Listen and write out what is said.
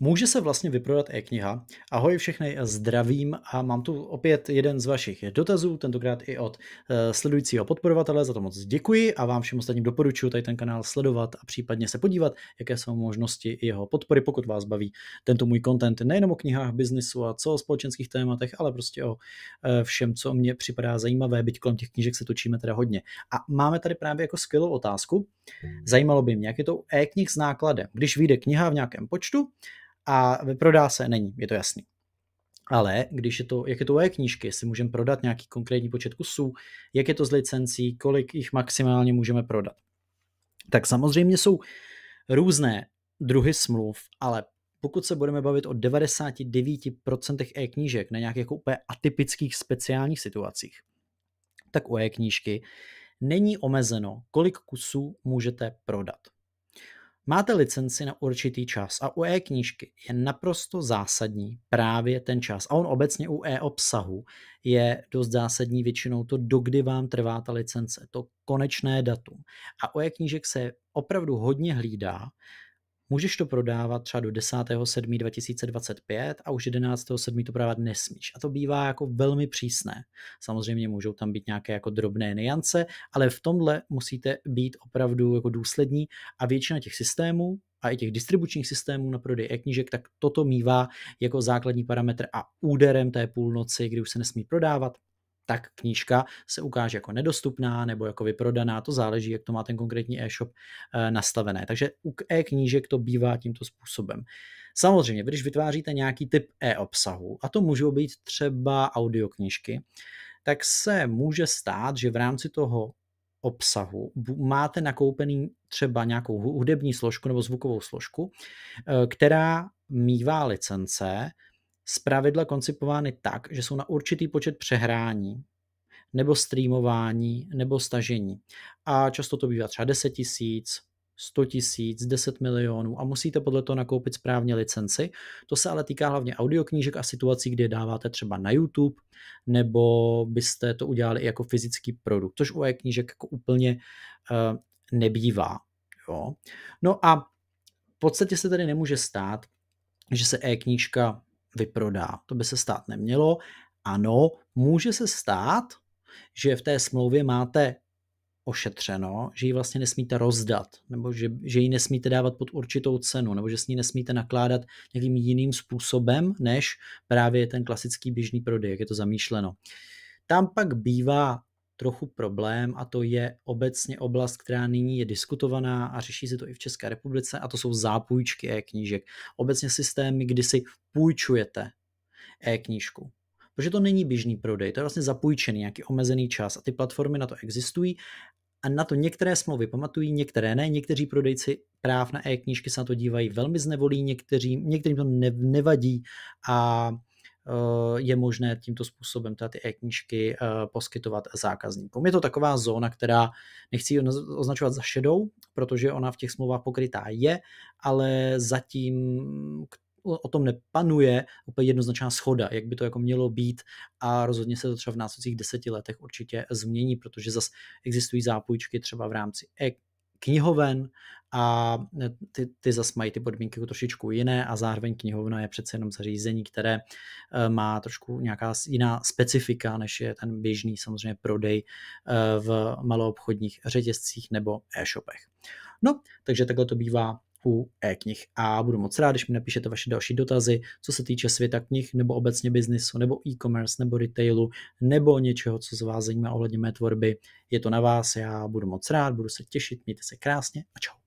Může se vlastně vyprodat e-kniha. Ahoj všechny, zdravím a mám tu opět jeden z vašich dotazů, tentokrát i od eh, sledujícího podporovatele, za to moc děkuji a vám všem ostatním doporučuji tady ten kanál sledovat a případně se podívat, jaké jsou možnosti jeho podpory, pokud vás baví tento můj content nejenom o knihách, biznisu a co o společenských tématech, ale prostě o eh, všem, co mě připadá zajímavé, byť kolem těch knížek se točíme teda hodně. A máme tady právě jako skvělou otázku. Zajímalo by mě, jak je to e-knih s nákladem. Když vyjde kniha v nějakém počtu, a vyprodá se, není, je to jasný. Ale když je to, jak je to u e-knížky, jestli můžeme prodat nějaký konkrétní počet kusů, jak je to s licencí, kolik jich maximálně můžeme prodat. Tak samozřejmě jsou různé druhy smluv, ale pokud se budeme bavit o 99% e-knížek na nějakých jako úplně atypických speciálních situacích, tak u e-knížky není omezeno, kolik kusů můžete prodat. Máte licenci na určitý čas a u e-knížky je naprosto zásadní právě ten čas. A on obecně u e-obsahu je dost zásadní většinou to, dokdy vám trvá ta licence, to konečné datum. A u e-knížek se opravdu hodně hlídá, Můžeš to prodávat třeba do 10.7.2025 a už 11.7. to prodávat nesmíš. A to bývá jako velmi přísné. Samozřejmě můžou tam být nějaké jako drobné niance, ale v tomhle musíte být opravdu jako důslední a většina těch systémů a i těch distribučních systémů na prodej e-knížek, tak toto mývá jako základní parametr a úderem té půlnoci, kdy už se nesmí prodávat, tak knížka se ukáže jako nedostupná nebo jako vyprodaná, to záleží, jak to má ten konkrétní e-shop e, nastavené. Takže u e-knížek to bývá tímto způsobem. Samozřejmě, když vytváříte nějaký typ e-obsahu, a to můžou být třeba audioknížky, tak se může stát, že v rámci toho obsahu máte nakoupený třeba nějakou hudební složku nebo zvukovou složku, e, která mývá licence, zpravidla koncipovány tak, že jsou na určitý počet přehrání, nebo streamování, nebo stažení. A často to bývá třeba 10 tisíc, 100 tisíc, 10 milionů a musíte podle toho nakoupit správně licenci. To se ale týká hlavně audioknížek a situací, kdy je dáváte třeba na YouTube, nebo byste to udělali i jako fyzický produkt, což u e-knížek jako úplně uh, nebývá. Jo. No a v podstatě se tady nemůže stát, že se e-knížka vyprodá. To by se stát nemělo. Ano, může se stát, že v té smlouvě máte ošetřeno, že ji vlastně nesmíte rozdat, nebo že, že ji nesmíte dávat pod určitou cenu, nebo že s ní nesmíte nakládat nějakým jiným způsobem, než právě ten klasický běžný prodej, jak je to zamýšleno. Tam pak bývá trochu problém a to je obecně oblast, která nyní je diskutovaná a řeší se to i v České republice a to jsou zápůjčky e-knížek. Obecně systémy, kdy si půjčujete e-knížku. Protože to není běžný prodej, to je vlastně zapůjčený nějaký omezený čas a ty platformy na to existují a na to některé smlouvy pamatují, některé ne. Někteří prodejci práv na e-knížky se na to dívají velmi znevolí, někteří, některým to nevadí a Eh, je možné tímto způsobem teda ty e-knížky eh, poskytovat zákazníkům. Je to taková zóna, která nechci označovat za šedou, protože ona v těch smlouvách pokrytá je, ale zatím o tom nepanuje úplně jednoznačná schoda, jak by to jako mělo být a rozhodně se to třeba v následujících deseti letech určitě změní, protože zase existují zápůjčky třeba v rámci e knihoven a e, ty, ty zase mají ty podmínky jako trošičku jiné a zároveň knihovna je přece jenom zařízení, které e, má trošku nějaká jiná specifika, než je ten běžný samozřejmě prodej e, v maloobchodních řetězcích nebo e-shopech. No, takže takhle to bývá u e-knih a budu moc rád, když mi napíšete vaše další dotazy, co se týče světa knih nebo obecně biznisu, nebo e-commerce, nebo retailu, nebo něčeho, co z vás zajímá ohledně mé tvorby. Je to na vás, já budu moc rád, budu se těšit, mějte se krásně a čau.